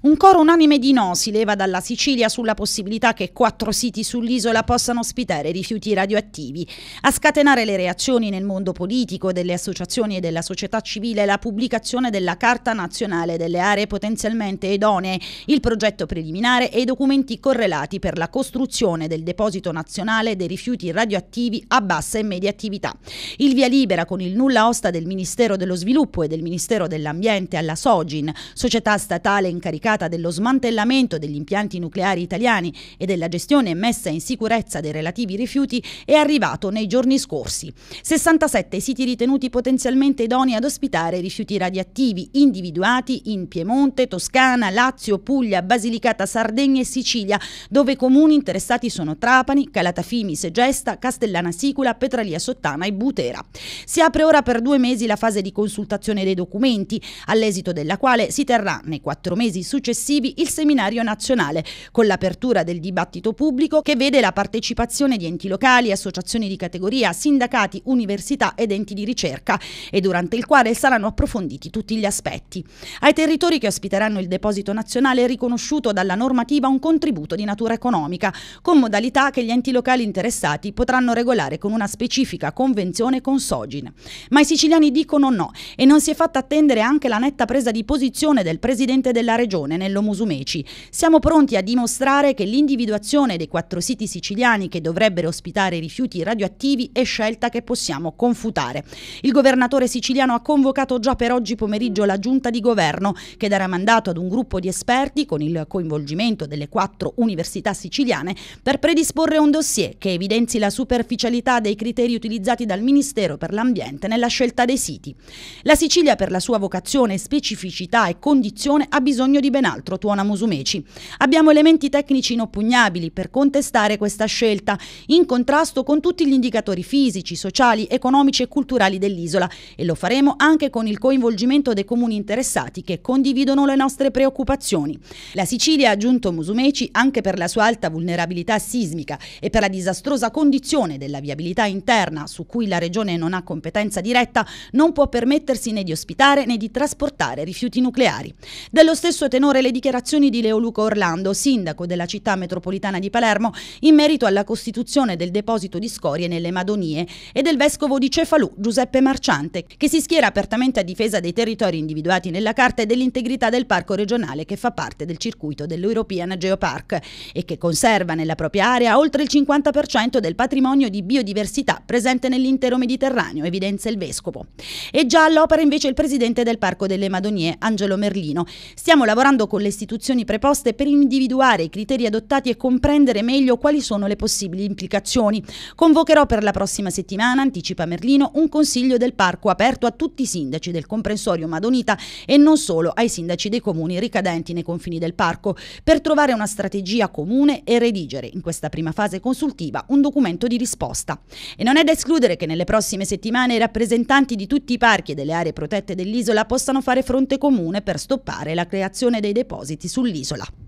Un coro unanime di no si leva dalla Sicilia sulla possibilità che quattro siti sull'isola possano ospitare rifiuti radioattivi. A scatenare le reazioni nel mondo politico, delle associazioni e della società civile la pubblicazione della Carta Nazionale delle Aree Potenzialmente Idonee, il progetto preliminare e i documenti correlati per la costruzione del deposito nazionale dei rifiuti radioattivi a bassa e media attività. Il via libera con il nulla osta del Ministero dello Sviluppo e del Ministero dell'Ambiente alla Sogin, società statale incaricata complicata dello smantellamento degli impianti nucleari italiani e della gestione messa in sicurezza dei relativi rifiuti è arrivato nei giorni scorsi. 67 siti ritenuti potenzialmente idonei ad ospitare rifiuti radioattivi individuati in Piemonte, Toscana, Lazio, Puglia, Basilicata, Sardegna e Sicilia, dove comuni interessati sono Trapani, Calatafimi, Segesta, Castellana Sicula, Petralia Sottana e Butera. Si apre ora per due mesi la fase di consultazione dei documenti, all'esito della quale si terrà nei quattro mesi successivi successivi il seminario nazionale, con l'apertura del dibattito pubblico che vede la partecipazione di enti locali, associazioni di categoria, sindacati, università ed enti di ricerca e durante il quale saranno approfonditi tutti gli aspetti. Ai territori che ospiteranno il deposito nazionale è riconosciuto dalla normativa un contributo di natura economica, con modalità che gli enti locali interessati potranno regolare con una specifica convenzione con Sogin. Ma i siciliani dicono no e non si è fatta attendere anche la netta presa di posizione del presidente della regione Leone, nell'Omusu Siamo pronti a dimostrare che l'individuazione dei quattro siti siciliani che dovrebbero ospitare rifiuti radioattivi è scelta che possiamo confutare. Il governatore siciliano ha convocato già per oggi pomeriggio la giunta di governo che darà mandato ad un gruppo di esperti con il coinvolgimento delle quattro università siciliane per predisporre un dossier che evidenzi la superficialità dei criteri utilizzati dal Ministero per l'Ambiente nella scelta dei siti. La Sicilia per la sua vocazione, specificità e condizione ha bisogno di ben ben altro, tuona Musumeci. Abbiamo elementi tecnici inoppugnabili per contestare questa scelta, in contrasto con tutti gli indicatori fisici, sociali, economici e culturali dell'isola e lo faremo anche con il coinvolgimento dei comuni interessati che condividono le nostre preoccupazioni. La Sicilia ha aggiunto Musumeci anche per la sua alta vulnerabilità sismica e per la disastrosa condizione della viabilità interna su cui la regione non ha competenza diretta, non può permettersi né di ospitare né di trasportare rifiuti nucleari. Dello stesso tenore onore le dichiarazioni di Leoluca Orlando, sindaco della città metropolitana di Palermo, in merito alla costituzione del deposito di scorie nelle Madonie e del vescovo di Cefalù, Giuseppe Marciante, che si schiera apertamente a difesa dei territori individuati nella carta e dell'integrità del parco regionale che fa parte del circuito dell'European Geopark e che conserva nella propria area oltre il 50% del patrimonio di biodiversità presente nell'intero Mediterraneo, evidenzia il vescovo. E già all'opera invece il presidente del Parco delle Madonie, Angelo Merlino. Stiamo lavorando lavorando con le istituzioni preposte per individuare i criteri adottati e comprendere meglio quali sono le possibili implicazioni. Convocherò per la prossima settimana, anticipa Merlino, un consiglio del parco aperto a tutti i sindaci del comprensorio Madonita e non solo ai sindaci dei comuni ricadenti nei confini del parco, per trovare una strategia comune e redigere in questa prima fase consultiva un documento di risposta. E non è da escludere che nelle prossime settimane i rappresentanti di tutti i parchi e delle aree protette dell'isola possano fare fronte comune per stoppare la creazione dei dei depositi sull'isola.